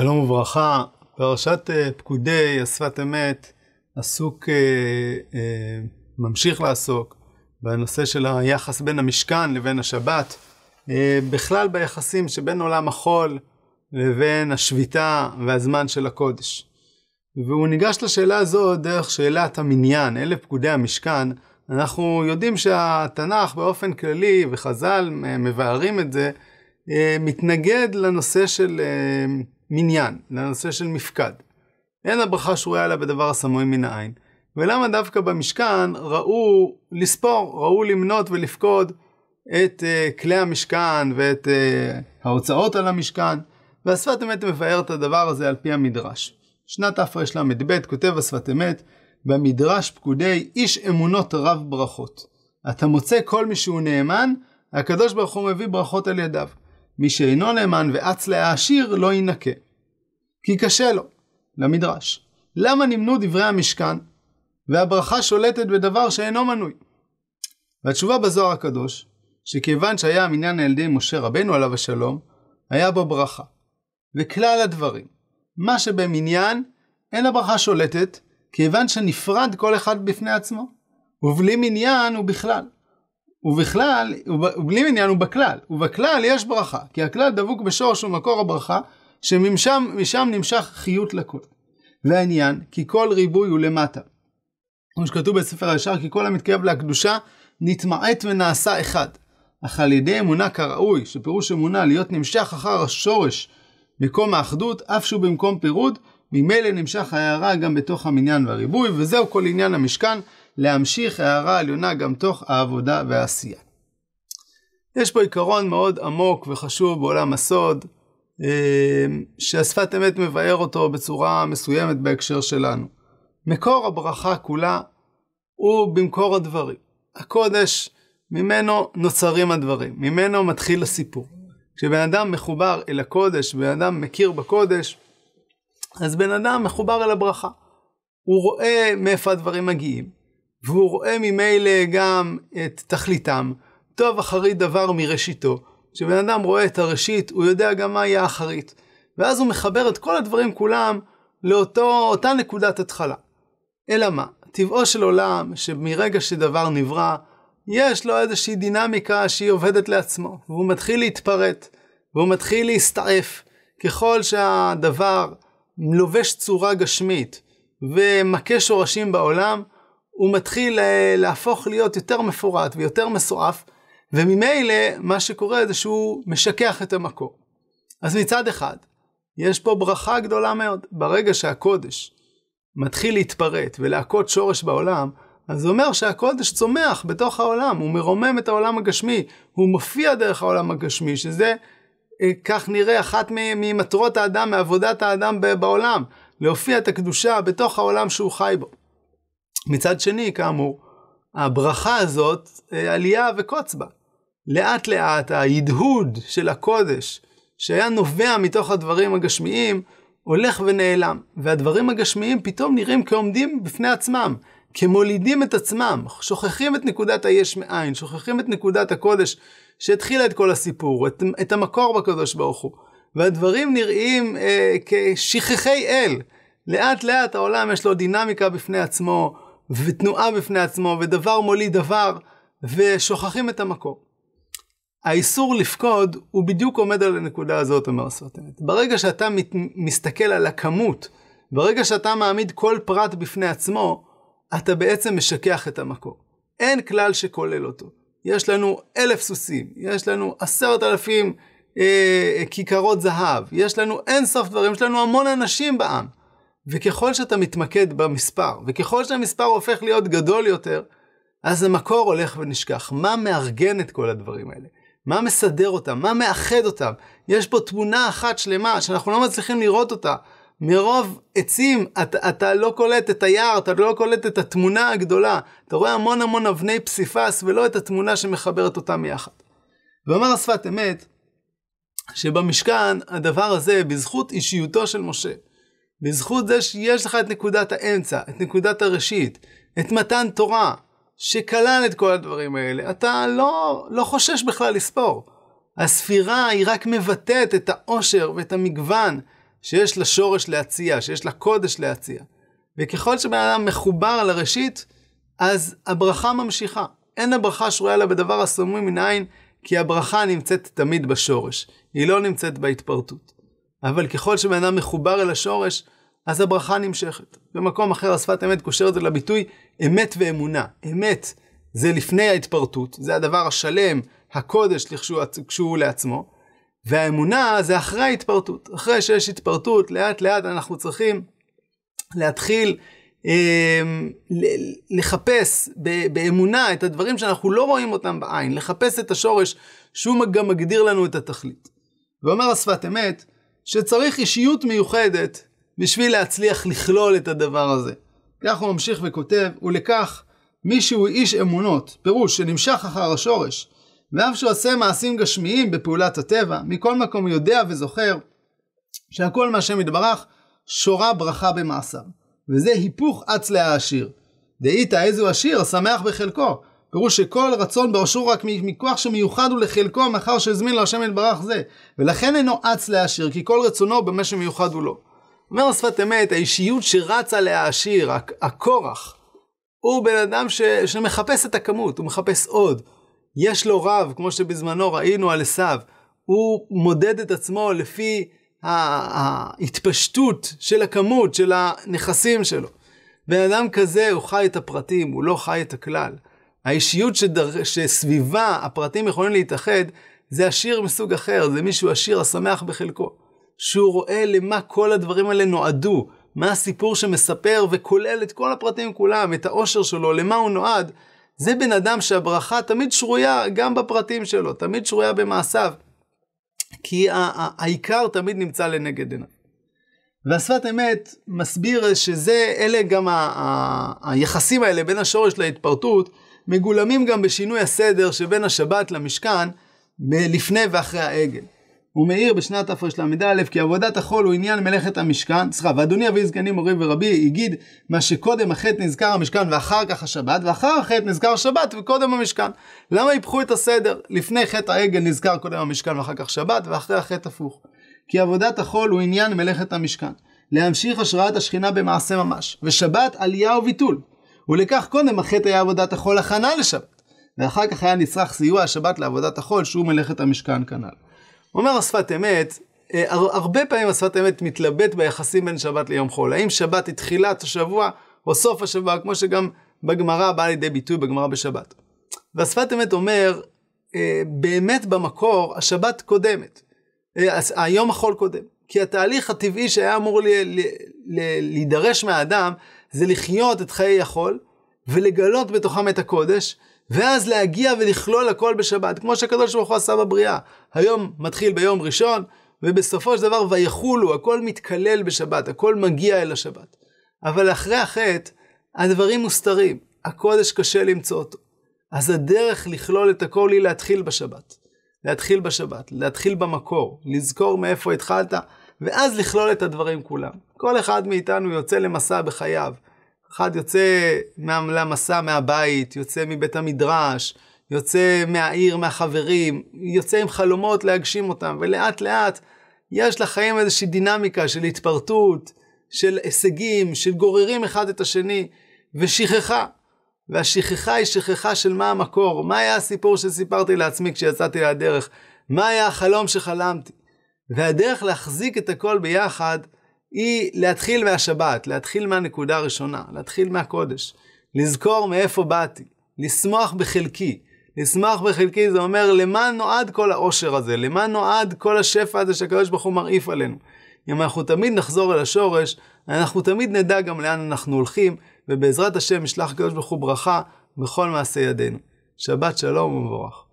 שלום וברכה, פרשת אה, פקודי השפת אמת עסוק, אה, אה, ממשיך לעסוק בנושא של היחס בין המשכן לבין השבת, בכלל ביחסים שבין עולם החול לבין השביתה והזמן של הקודש. והוא ניגש לשאלה הזו דרך שאלת המניין, אלה פקודי המשכן. אנחנו יודעים שהתנ"ך באופן כללי, וחז"ל מבארים את זה, מתנגד לנושא של מניין, לנושא של מפקד. אין הברכה שרויה עליה בדבר הסמוי מן העין. ולמה דווקא במשכן ראו לספור, ראו למנות ולפקוד את uh, כלי המשכן ואת uh, ההוצאות על המשכן, והשפת אמת מבאר את הדבר הזה על פי המדרש. שנת תרל"ב כותב השפת אמת, במדרש פקודי איש אמונות רב ברכות. אתה מוצא כל מי שהוא נאמן, הקדוש ברוך הוא מביא ברכות על ידיו. מי שאינו נאמן ואץ להעשיר לא יינקה. כי קשה לו, למדרש. למה נמנו דברי המשכן, והברכה שולטת בדבר שאינו מנוי? והתשובה בזוהר הקדוש, שכיוון שהיה המניין על ידי משה רבנו עליו השלום, היה בו ברכה. וכלל הדברים, מה שבמניין, אין הברכה שולטת, כיוון שנפרד כל אחד בפני עצמו, ובלי מניין הוא בכלל. ובכלל, ובלי מניין הוא בכלל, ובכלל יש ברכה, כי הכלל דבוק בשורש ומקור הברכה, שמשם נמשך חיות לכל. והעניין, כי כל ריבוי הוא למטה. כמו שכתוב בספר הישר, כי כל המתקרב לקדושה נתמעט ונעשה אחד. אך על ידי אמונה כראוי, שפירוש אמונה להיות נמשך אחר השורש מקום האחדות, אף שהוא במקום פירוד, ממילא נמשך ההערה גם בתוך המניין והריבוי, וזהו כל עניין המשכן. להמשיך הערה עליונה גם תוך העבודה והעשייה. יש פה עיקרון מאוד עמוק וחשוב בעולם הסוד, אה, שהשפת אמת מבאר אותו בצורה מסוימת בהקשר שלנו. מקור הברכה כולה הוא במקור הדברים. הקודש, ממנו נוצרים הדברים, ממנו מתחיל הסיפור. כשבן אדם מחובר אל הקודש, בן אדם מכיר בקודש, אז בן אדם מחובר אל הברכה. הוא רואה מאיפה הדברים מגיעים, והוא רואה ממילא גם את תכליתם. טוב אחרית דבר מראשיתו. כשבן אדם רואה את הראשית, הוא יודע גם מה יהיה האחרית. ואז הוא מחבר את כל הדברים כולם לאותה נקודת התחלה. אלא מה? טבעו של עולם, שמרגע שדבר נברא, יש לו איזושהי דינמיקה שהיא עובדת לעצמו, והוא מתחיל להתפרט, והוא מתחיל להסתעף. ככל שהדבר לובש צורה גשמית ומכה שורשים בעולם, הוא מתחיל אה, להפוך להיות יותר מפורט ויותר מסועף, וממילא מה שקורה זה שהוא משכח את המקור. אז מצד אחד, יש פה ברכה גדולה מאוד. ברגע שהקודש מתחיל להתפרט ולהכות שורש בעולם, אז זה אומר שהקודש צומח בתוך העולם, הוא מרומם את העולם הגשמי, הוא מופיע דרך העולם הגשמי, שזה, אה, כך נראה, אחת ממטרות האדם, מעבודת האדם בעולם, להופיע את הקדושה בתוך העולם שהוא חי בו. מצד שני, כאמור, הברכה הזאת, אה, עלייה וקוץ בה. לאט לאט ההדהוד של הקודש, שהיה נובע מתוך הדברים הגשמיים, הולך ונעלם, והדברים הגשמיים פתאום נראים כעומדים בפני עצמם, כמולידים את עצמם, שוכחים את נקודת היש מאין, שוכחים את נקודת הקודש שהתחילה את כל הסיפור, את, את המקור בקדוש ברוך הוא, והדברים נראים אה, כשכחי אל. לאט לאט העולם יש לו דינמיקה בפני עצמו, ותנועה בפני עצמו, ודבר מוליד דבר, ושוכחים את המקור. האיסור לפקוד הוא בדיוק עומד על הנקודה הזאת, אומר סרטנט. ברגע שאתה מת, מסתכל על הכמות, ברגע שאתה מעמיד כל פרט בפני עצמו, אתה בעצם משכח את המקור. אין כלל שכולל אותו. יש לנו אלף סוסים, יש לנו עשרת אלפים אה, כיכרות זהב, יש לנו אין סוף דברים, יש לנו המון אנשים בעם. וככל שאתה מתמקד במספר, וככל שהמספר הופך להיות גדול יותר, אז המקור הולך ונשכח. מה מארגן את כל הדברים האלה? מה מסדר אותם? מה מאחד אותם? יש פה תמונה אחת שלמה שאנחנו לא מצליחים לראות אותה. מרוב עצים אתה, אתה לא קולט את היער, אתה לא קולט את התמונה הגדולה. אתה רואה המון המון אבני פסיפס ולא את התמונה שמחברת אותם יחד. ואמר השפת אמת שבמשכן הדבר הזה בזכות אישיותו של משה. בזכות זה שיש לך את נקודת האמצע, את נקודת הראשית, את מתן תורה, שכלל את כל הדברים האלה, אתה לא, לא חושש בכלל לספור. הספירה היא רק מבטאת את העושר ואת המגוון שיש לשורש להציע, שיש לקודש להציע. וככל שבן אדם מחובר לראשית, אז הברכה ממשיכה. אין הברכה שרויה לה בדבר הסמוי מן העין, כי הברכה נמצאת תמיד בשורש, היא לא נמצאת בהתפרטות. אבל ככל שבן אדם מחובר אל השורש, אז הברכה נמשכת. במקום אחר, השפת אמת קושרת את זה לביטוי אמת ואמונה. אמת זה לפני ההתפרטות, זה הדבר השלם, הקודש כשהוא לעצמו, והאמונה זה אחרי ההתפרטות. אחרי שיש התפרטות, לאט לאט אנחנו צריכים להתחיל אה, לחפש באמונה את הדברים שאנחנו לא רואים אותם בעין, לחפש את השורש שהוא גם מגדיר לנו את התכלית. ואומר השפת אמת, שצריך אישיות מיוחדת בשביל להצליח לכלול את הדבר הזה. כך הוא ממשיך וכותב, ולכך מי שהוא איש אמונות, פירוש שנמשך אחר השורש, ואף שהוא עושה מעשים גשמיים בפעולת הטבע, מכל מקום יודע וזוכר שהכל מהשם יתברך שורה ברכה במעשיו. וזה היפוך אץ להעשיר. דאיתא איזו עשיר, שמח בחלקו, פירוש שכל רצון בראשו רק מכוח שמיוחד הוא לחלקו מאחר שהזמין לו השם יתברך זה, ולכן אינו אץ להעשיר, כי כל רצונו במה שמיוחד הוא לא. אומר שפת אמת, האישיות שרצה להעשיר, הכורח, הוא בן אדם ש, שמחפש את הכמות, הוא מחפש עוד. יש לו רב, כמו שבזמנו ראינו על עשיו, הוא מודד את עצמו לפי ההתפשטות של הכמות, של הנכסים שלו. בן אדם כזה, הוא חי את הפרטים, הוא לא חי את הכלל. האישיות שדר... שסביבה הפרטים יכולים להתאחד, זה עשיר מסוג אחר, זה מישהו עשיר השמח בחלקו. שהוא רואה למה כל הדברים האלה נועדו, מה הסיפור שמספר וכולל את כל הפרטים כולם, את האושר שלו, למה הוא נועד. זה בן אדם שהברכה תמיד שרויה גם בפרטים שלו, תמיד שרויה במעשיו. כי העיקר תמיד נמצא לנגד עיניו. והשפת אמת מסביר שזה, אלה גם היחסים האלה בין השורש להתפרטות, מגולמים גם בשינוי הסדר שבין השבת למשכן לפני ואחרי העגל. הוא מעיר בשנת תרל"א כי עבודת החול הוא עניין מלאכת המשכן, סליחה, ואדוני אבי זקני מורי ורבי הגיד מה שקודם החטא נזכר המשכן ואחר כך השבת, ואחר החטא נזכר השבת וקודם המשכן. למה היפכו את הסדר? לפני חטא העגל נזכר קודם המשכן ואחר כך שבת, ואחרי החטא הפוך. כי עבודת החול הוא עניין מלאכת המשכן. להמשיך השראת השכינה במעשה ממש, ושבת עלייה וביטול. ולכך קודם החטא היה עבודת החול הכנה לשבת, ואחר כך היה נצרך סיוע השבת לעבודת החול, שהוא מלאכת המשכן כנ"ל. אומר השפת אמת, אה, הרבה פעמים השפת אמת מתלבט ביחסים בין שבת ליום חול. האם שבת היא תחילת השבוע או סוף השבוע, כמו שגם בגמרא באה לידי ביטוי בגמרא בשבת. והשפת אמת אומר, אה, באמת במקור השבת קודמת, אה, היום החול קודם. כי התהליך הטבעי שהיה אמור להידרש מהאדם זה לחיות את חיי החול, ולגלות בתוכם את הקודש, ואז להגיע ולכלול הכל בשבת, כמו שהקדוש ברוך הוא עשה בבריאה. היום מתחיל ביום ראשון, ובסופו של דבר ויחולו, הכל מתקלל בשבת, הכל מגיע אל השבת. אבל אחרי החטא, הדברים מוסתרים, הקודש קשה למצוא אותו. אז הדרך לכלול את הכל היא להתחיל בשבת. להתחיל בשבת, להתחיל במקור, לזכור מאיפה התחלת, ואז לכלול את הדברים כולם. כל אחד מאיתנו יוצא למסע בחייו. אחד יוצא מה, למסע מהבית, יוצא מבית המדרש, יוצא מהעיר, מהחברים, יוצא עם חלומות להגשים אותם, ולאט לאט יש לחיים איזושהי דינמיקה של התפרטות, של הישגים, של גוררים אחד את השני, ושכחה. והשכחה היא שכחה של מה המקור, מה היה הסיפור שסיפרתי לעצמי כשיצאתי לדרך, מה היה החלום שחלמתי. והדרך להחזיק את הכל ביחד היא להתחיל מהשבת, להתחיל מהנקודה הראשונה, להתחיל מהקודש, לזכור מאיפה באתי, לשמוח בחלקי. לשמח בחלקי זה אומר למה נועד כל העושר הזה, למה נועד כל השפע הזה שהקדוש ברוך הוא מרעיף עלינו. אם אנחנו תמיד נחזור אל השורש, אנחנו תמיד נדע גם לאן אנחנו הולכים, ובעזרת השם ישלח הקדוש ברוך הוא ברכה בכל מעשה ידינו. שבת שלום ומבורך.